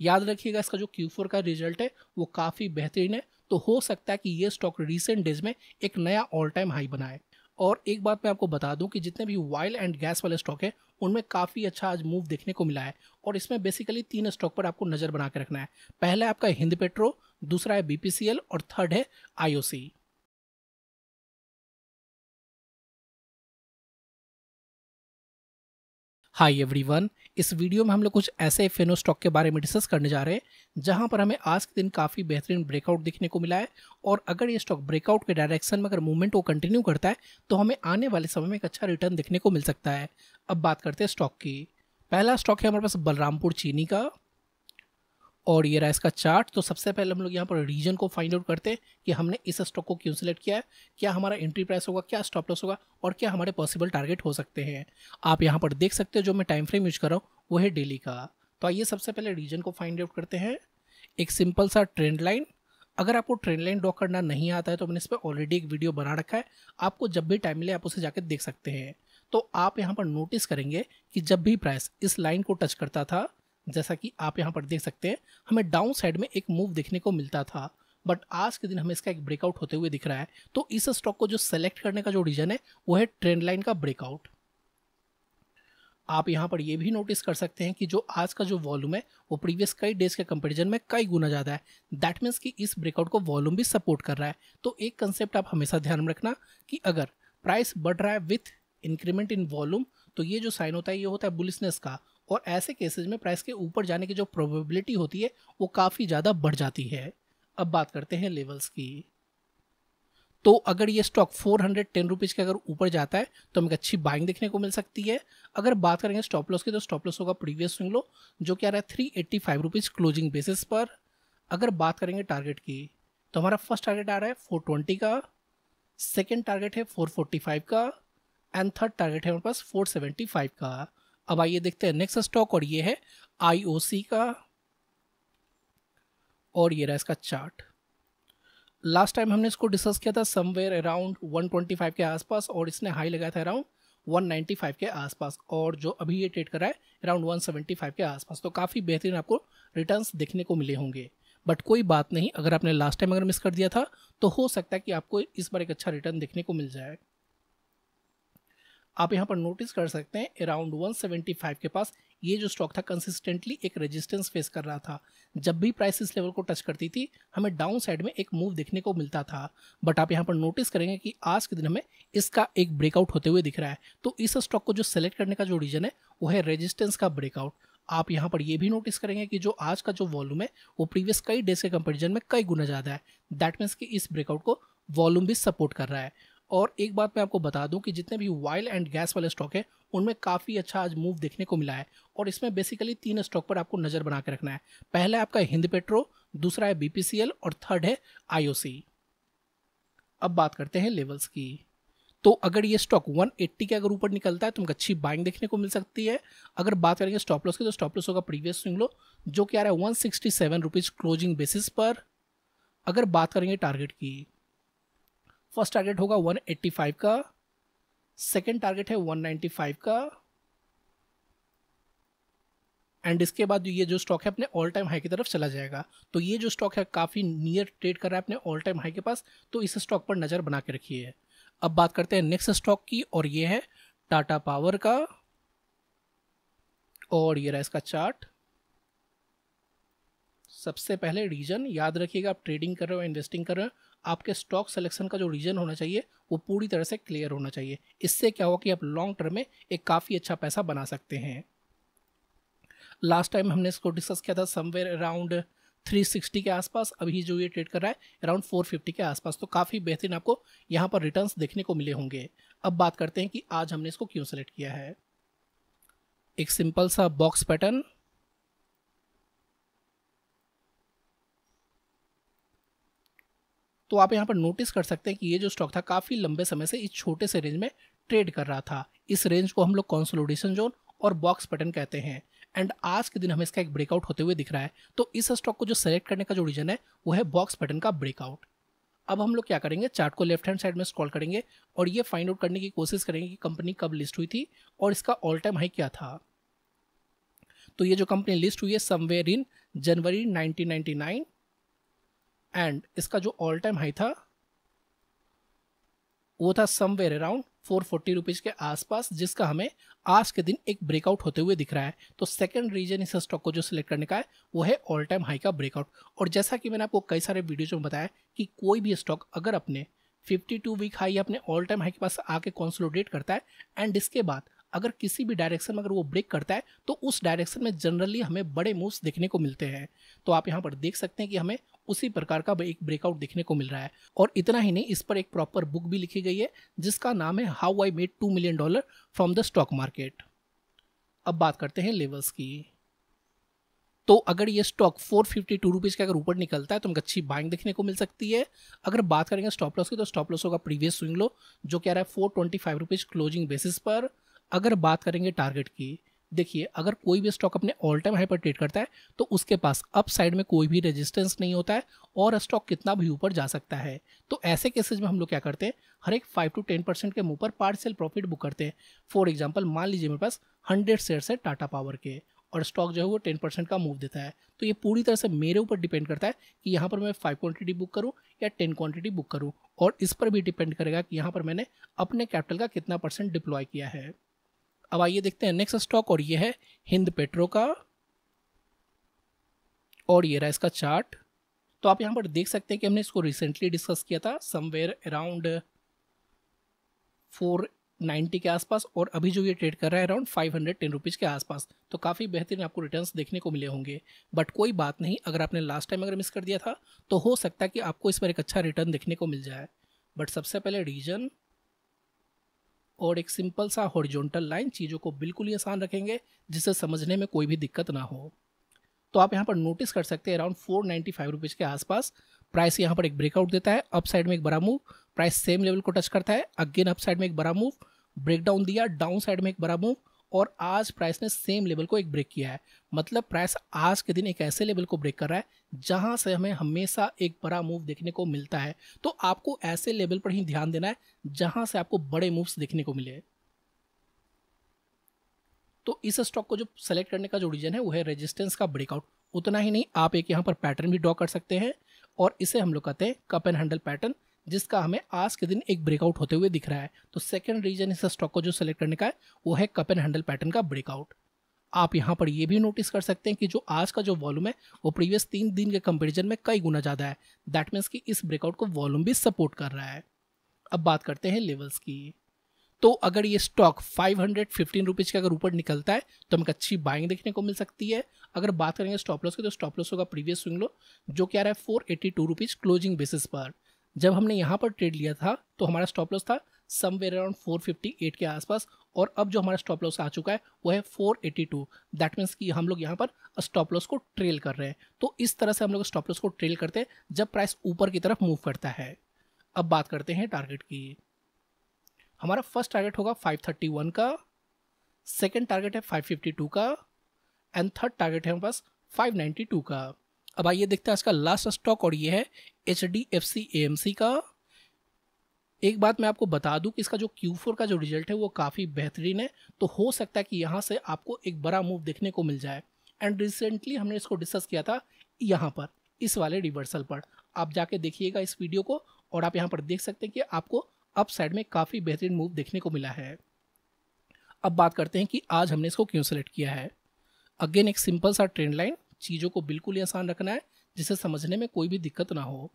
याद रखिएगा इसका जो Q4 का रिजल्ट है वो काफ़ी बेहतरीन है तो हो सकता है कि ये स्टॉक रिसेंट डेज में एक नया ऑल टाइम हाई बनाए और एक बात मैं आपको बता दूं कि जितने भी वाइल एंड गैस वाले स्टॉक हैं उनमें काफ़ी अच्छा आज मूव देखने को मिला है और इसमें बेसिकली तीन स्टॉक पर आपको नज़र बना के रखना है पहला है आपका हिंद पेट्रो दूसरा है बीपीसीएल और थर्ड है आई हाय एवरीवन इस वीडियो में हम लोग कुछ ऐसे फेनो स्टॉक के बारे में डिस्कस करने जा रहे हैं जहां पर हमें आज के दिन काफ़ी बेहतरीन ब्रेकआउट दिखने को मिला है और अगर ये स्टॉक ब्रेकआउट के डायरेक्शन में अगर मूवमेंट को कंटिन्यू करता है तो हमें आने वाले समय में एक अच्छा रिटर्न देखने को मिल सकता है अब बात करते हैं स्टॉक की पहला स्टॉक है हमारे पास बलरामपुर चीनी का और ये रहा इसका चार्ट तो सबसे पहले हम लोग यहाँ पर रीजन को फाइंड आउट करते हैं कि हमने इस स्टॉक को क्यों सिलेक्ट किया है क्या हमारा एंट्री प्राइस होगा क्या स्टॉप लॉस होगा और क्या हमारे पॉसिबल टारगेट हो सकते हैं आप यहाँ पर देख सकते हो जो मैं टाइम फ्रेम यूज कर रहा हूँ वो है डेली का तो आइए सबसे पहले रीजन को फाइंड आउट करते हैं एक सिंपल सा ट्रेंड लाइन अगर आपको ट्रेंड लाइन ड्रॉ करना नहीं आता है तो मैंने इस पर ऑलरेडी एक वीडियो बना रखा है आपको जब भी टाइम मिले आप उसे जाकर देख सकते हैं तो आप यहाँ पर नोटिस करेंगे कि जब भी प्राइस इस लाइन को टच करता था जैसा कि आप यहाँ पर देख सकते हैं हमें डाउन साइड में एक मूव देखने को मिलता था बट आज के दिन हमें इसका एक ब्रेकआउट होते हुए दिख रहा है तो इस स्टॉक को जो सेलेक्ट करने का जो रीजन है वो है ट्रेंड लाइन का ब्रेकआउट आप यहाँ पर ये भी नोटिस कर सकते हैं कि जो आज का जो वॉल्यूम है वो प्रीवियस कई डेज के कंपैरिजन में कई गुना ज़्यादा है दैट मीन्स कि इस ब्रेकआउट को वॉल्यूम भी सपोर्ट कर रहा है तो एक कंसेप्ट आप हमेशा ध्यान में रखना कि अगर प्राइस बढ़ रहा है विथ इंक्रीमेंट इन वॉल्यूम तो ये जो साइन होता है ये होता है बुलिसनेस का और ऐसे केसेस में प्राइस के ऊपर जाने की जो प्रोबेबिलिटी होती है वो काफ़ी ज़्यादा बढ़ जाती है अब बात करते हैं लेवल्स की तो अगर ये stock four hundred ten rupees के अगर ऊपर जाता है तो हमें अच्छी बाइंग देखने को मिल सकती है अगर बात करेंगे स्टॉप लॉस की तो स्टॉप लॉस होगा प्रीवियस स्विंग लो जो क्या रहा है three eighty five rupees closing basis पर अगर बात करेंगे टारगेट की तो हमारा फर्स्ट टारगेट आ रहा है फोर ट्वेंटी का सेकेंड टारगेट है फोर फोर्टी फाइव का एंड थर्ड टारगेट है हमारे पास फोर सेवेंटी फाइव का अब आइए देखते हैं नेक्स्ट स्टॉक और ये है आईओसी का और ये रहा इसका चार्ट लास्ट टाइम हमने इसको डिस्कस किया था समवेयर अराउंड 125 के आसपास और इसने हाई लगाया था अराउंड 195 के आसपास और जो अभी ये ट्रेड कर रहा है अराउंड 175 के आसपास तो काफ़ी बेहतरीन आपको रिटर्न्स देखने को मिले होंगे बट कोई बात नहीं अगर आपने लास्ट टाइम अगर मिस कर दिया था तो हो सकता है कि आपको इस बार एक अच्छा रिटर्न देखने को मिल जाए आप यहाँ पर नोटिस कर सकते हैं अराउंड 175 के पास ये जो स्टॉक था कंसिस्टेंटली एक रेजिस्टेंस फेस कर रहा था जब भी प्राइस इस लेवल को टच करती थी हमें डाउन साइड में एक मूव देखने को मिलता था बट आप यहाँ पर नोटिस करेंगे कि आज के दिन हमें इसका एक ब्रेकआउट होते हुए दिख रहा है तो इस स्टॉक को जो सेलेक्ट करने का जो रीजन है वो है रेजिस्टेंस का ब्रेकआउट आप यहाँ पर यह भी नोटिस करेंगे कि जो आज का जो वॉल्यूम है वो प्रीवियस कई डेज के कंपेरिजन में कई गुना ज़्यादा है दैट मीन्स कि इस ब्रेकआउट को वॉल्यूम भी सपोर्ट कर रहा है और एक बात मैं आपको बता दूं कि जितने भी वाइल एंड गैस वाले स्टॉक है उनमें काफ़ी अच्छा आज मूव देखने को मिला है और इसमें बेसिकली तीन स्टॉक पर आपको नज़र बना के रखना है पहला है आपका हिंद पेट्रो दूसरा है बीपीसीएल और थर्ड है आई अब बात करते हैं लेवल्स की तो अगर ये स्टॉक 180 के अगर ऊपर निकलता है तो हमको अच्छी बाइंग देखने को मिल सकती है अगर बात करेंगे स्टॉप लॉस की तो स्टॉप लॉस होगा प्रीवियस स्विंग लो जो कि आ रहा है वन सिक्सटी क्लोजिंग बेसिस पर अगर बात करेंगे टारगेट की फर्स्ट टारगेट होगा 185 का सेकंड टारगेट है 195 का एंड इसके बाद ये जो स्टॉक है अपने ऑल टाइम हाई की तरफ चला जाएगा तो ये जो स्टॉक है काफ़ी नियर ट्रेड कर रहा है अपने ऑल टाइम हाई के पास तो इस स्टॉक पर नज़र बना के रखिए अब बात करते हैं नेक्स्ट स्टॉक की और ये है टाटा पावर का और ये रहा इसका चार्ट सबसे पहले रीजन याद रखिएगा आप ट्रेडिंग कर रहे हो इन्वेस्टिंग कर रहे हो आपके स्टॉक सिलेक्शन का जो रीजन होना चाहिए वो पूरी तरह से क्लियर होना चाहिए इससे क्या होगा कि आप लॉन्ग टर्म में एक काफ़ी अच्छा पैसा बना सकते हैं लास्ट टाइम हमने इसको डिस्कस किया था समवेयर अराउंड 360 के आसपास अभी जो ये ट्रेड कर रहा है अराउंड 450 के आसपास तो काफ़ी बेहतरीन आपको यहाँ पर रिटर्न्स देखने को मिले होंगे अब बात करते हैं कि आज हमने इसको क्यों सेलेक्ट किया है एक सिंपल सा बॉक्स पैटर्न तो आप यहाँ पर नोटिस कर सकते हैं कि ये जो स्टॉक था काफ़ी लंबे समय से इस छोटे से रेंज में ट्रेड कर रहा था इस रेंज को हम लोग कॉन्सोलोडेशन जोन और बॉक्स पैटर्न कहते हैं एंड आज के दिन हमें इसका एक ब्रेकआउट होते हुए दिख रहा है तो इस स्टॉक को जो सेलेक्ट करने का जो रीजन है वो है बॉक्स पैटर्न का ब्रेकआउट अब हम लोग क्या करेंगे चार्ट को लेफ्ट हैंड साइड में स्क्रॉल करेंगे और ये फाइंड आउट करने की कोशिश करेंगे कि कंपनी कब लिस्ट हुई थी और इसका ऑल टाइम हाई क्या था तो ये जो कंपनी लिस्ट हुई है समवेयर इन जनवरी 1999 एंड इसका जो ऑल टाइम हाई था वो था somewhere around four forty rupees के आसपास जिसका हमें आज के दिन एक ब्रेकआउट होते हुए दिख रहा है तो सेकंड रीजन इस स्टॉक को जो सिलेक्ट करने का है वो है ऑल टाइम हाई का ब्रेकआउट और जैसा कि मैंने आपको कई सारे वीडियोज में बताया कि कोई भी स्टॉक अगर अपने 52 वीक हाई अपने ऑल टाइम हाई के पास आके कॉन्सोलोडेट करता है एंड इसके बाद अगर किसी भी डायरेक्शन में अगर वो ब्रेक करता है तो उस डायरेक्शन में जनरली हमें बड़े मूव्स देखने को मिलते हैं तो आप यहाँ पर देख सकते हैं कि हमें उसी प्रकार का एक ब्रेकआउट देखने को मिल रहा है और इतना ही नहीं इस पर एक प्रॉपर बुक भी लिखी गई है जिसका नाम है how I made two million dollar from the stock market अब बात करते हैं लेवल्स की तो अगर ये stock four fifty two rupees के अगर ऊपर निकलता है तो हमको अच्छी बाइंग देखने को मिल सकती है अगर बात करेंगे स्टॉप लॉस की तो स्टॉप लॉस होगा प्रीवियस स्विंग लो जो कह रहा है four twenty five rupees closing basis पर अगर बात करेंगे टारगेट की देखिए अगर कोई भी स्टॉक अपने ऑल टाइम हाई पर ट्रेड करता है तो उसके पास अप साइड में कोई भी रेजिस्टेंस नहीं होता है और स्टॉक कितना भी ऊपर जा सकता है तो ऐसे केसेज में हम लोग क्या करते हैं हर एक फाइव टू टेन परसेंट के मुंह पर पार्सल प्रॉफिट बुक करते हैं फॉर एग्जाम्पल मान लीजिए मेरे पास हंड्रेड शेयर है टाटा पावर के और स्टॉक जो है वो टेन परसेंट का मूव देता है तो ये पूरी तरह से मेरे ऊपर डिपेंड करता है कि यहाँ पर मैं फाइव क्वांटिटी बुक करूँ या टेन क्वांटिटी बुक करूँ और इस पर भी डिपेंड करेगा कि यहाँ पर मैंने अपने कैपिटल का कितना परसेंट डिप्लॉय किया है अब आइए देखते हैं नेक्स्ट स्टॉक और ये है हिंद पेट्रो का और ये रहा इसका चार्ट तो आप यहाँ पर देख सकते हैं कि हमने इसको रिसेंटली डिस्कस किया था समवेयर अराउंड 490 के आसपास और अभी जो ये ट्रेड कर रहा है around five hundred ten rupees के आसपास तो काफ़ी बेहतरीन आपको रिटर्न्स देखने को मिले होंगे बट कोई बात नहीं अगर आपने लास्ट टाइम अगर मिस कर दिया था तो हो सकता है कि आपको इस पर एक अच्छा रिटर्न देखने को मिल जाए बट सबसे पहले रीजन और एक सिंपल सा हॉरिजॉन्टल लाइन चीज़ों को बिल्कुल ही आसान रखेंगे जिससे समझने में कोई भी दिक्कत ना हो तो आप यहाँ पर नोटिस कर सकते हैं around four ninety five rupees के आसपास प्राइस यहाँ पर एक ब्रेकआउट देता है अप साइड में एक बड़ा मूव प्राइस सेम लेवल को टच करता है अगेन अप साइड में एक बड़ा मूव ब्रेकडाउन दिया डाउन साइड में एक बड़ा मूव और आज प्राइस ने सेम लेवल को एक ब्रेक किया है मतलब प्राइस आज के दिन एक ऐसे लेवल को ब्रेक कर रहा है जहां से हमें हमेशा एक बड़ा मूव देखने को मिलता है तो आपको ऐसे लेवल पर ही ध्यान देना है जहां से आपको बड़े मूव्स देखने को मिले तो इस स्टॉक को जो सेलेक्ट करने का जो रीजन है वो है रेजिस्टेंस का ब्रेकआउट उतना ही नहीं आप एक यहां पर पैटर्न भी ड्रॉ कर सकते हैं और इसे हम लोग कहते हैं कप एंड हैंडल पैटर्न जिसका हमें आज के दिन एक ब्रेकआउट होते हुए दिख रहा है तो सेकेंड रीजन इस स्टॉक को जो सेलेक्ट करने का है वो है कप एंड हैंडल पैटर्न का ब्रेकआउट आप यहाँ पर ये भी नोटिस कर सकते हैं कि जो आज का जो वॉल्यूम है वो प्रीवियस तीन दिन के कंपेरिजन में कई गुना ज़्यादा है दैट मीन्स कि इस ब्रेकआउट को वॉल्यूम भी सपोर्ट कर रहा है अब बात करते हैं लेवल्स की तो अगर ये stock five hundred fifteen rupees के अगर ऊपर निकलता है तो हमें अच्छी बाइंग देखने को मिल सकती है अगर बात करेंगे स्टॉप लॉस की तो स्टॉप लॉस होगा प्रीवियस स्विंग लो जो क्या रहा है four eighty two rupees closing basis पर जब हमने यहाँ पर ट्रेड लिया था तो हमारा स्टॉप लॉस था समवेयर अराउंड 458 के आसपास और अब जो हमारा स्टॉप लॉस आ चुका है वो है 482 दैट मीन्स कि हम लोग यहाँ पर स्टॉप लॉस को ट्रेल कर रहे हैं तो इस तरह से हम लोग स्टॉप लॉस को ट्रेल करते हैं जब प्राइस ऊपर की तरफ मूव करता है अब बात करते हैं टारगेट की हमारा फर्स्ट टारगेट होगा 531 का सेकेंड टारगेट है 552 का एंड थर्ड टारगेट है हमारे पास 592 का अब आइए देखते हैं इसका लास्ट स्टॉक और ये है H D F C A M C का एक बात मैं आपको बता दूं कि इसका जो Q4 का जो रिजल्ट है वो काफ़ी बेहतरीन है तो हो सकता है कि यहाँ से आपको एक बड़ा मूव देखने को मिल जाए एंड रिसेंटली हमने इसको डिस्कस किया था यहाँ पर इस वाले रिवर्सल पर आप जाके देखिएगा इस वीडियो को और आप यहाँ पर देख सकते हैं कि आपको अप साइड में काफ़ी बेहतरीन मूव देखने को मिला है अब बात करते हैं कि आज हमने इसको क्यों सेलेक्ट किया है अगेन एक सिंपल सा ट्रेंड लाइन चीज़ों को बिल्कुल ही आसान रखना है जिसे समझने में कोई भी दिक्कत ना हो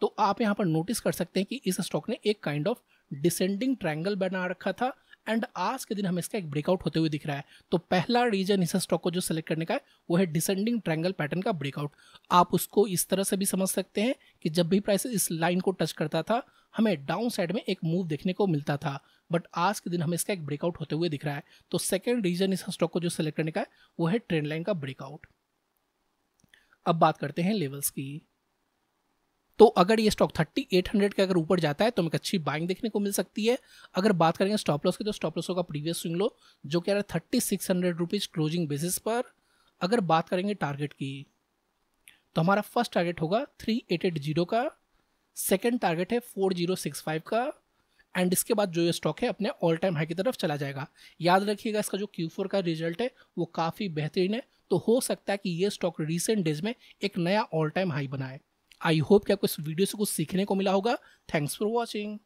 तो आप यहाँ पर नोटिस कर सकते हैं कि इस स्टॉक ने एक काइंड ऑफ डिसेंडिंग ट्रायंगल बना रखा था एंड आज के दिन हमें इसका एक ब्रेकआउट होते हुए दिख रहा है तो पहला रीजन इस स्टॉक को जो सेलेक्ट करने का है वो है डिसेंडिंग ट्रायंगल पैटर्न का ब्रेकआउट आप उसको इस तरह से भी समझ सकते हैं कि जब भी प्राइस इस लाइन को टच करता था हमें डाउन साइड में एक मूव देखने को मिलता था बट आज के दिन हमें इसका एक ब्रेकआउट होते हुए दिख रहा है तो सेकेंड रीजन इस स्टॉक को जो सेलेक्ट करने का है वो है ट्रेंड लाइन का ब्रेकआउट अब बात करते हैं लेवल्स की तो अगर ये स्टॉक थर्टी एट हंड्रेड के अगर ऊपर जाता है तो हमें अच्छी बाइंग देखने को मिल सकती है अगर बात करेंगे स्टॉप लॉस की तो स्टॉप लॉस होगा प्रीवियस स्विंग लो जो कह रहा है thirty six hundred rupees closing basis पर अगर बात करेंगे टारगेट की तो हमारा फर्स्ट टारगेट होगा थ्री एट एट जीरो का सेकेंड टारगेट है फोर जीरो सिक्स फाइव का एंड इसके बाद जो ये स्टॉक है अपने ऑल टाइम हाई की तरफ चला जाएगा याद रखिएगा इसका जो क्यू फोर का रिजल्ट है वो काफ़ी बेहतरीन है तो हो सकता है कि ये स्टॉक रिसेंट डेज में एक नया ऑल टाइम हाई बनाए आई होप कि आपको इस वीडियो से कुछ सीखने को मिला होगा थैंक्स फॉर वॉचिंग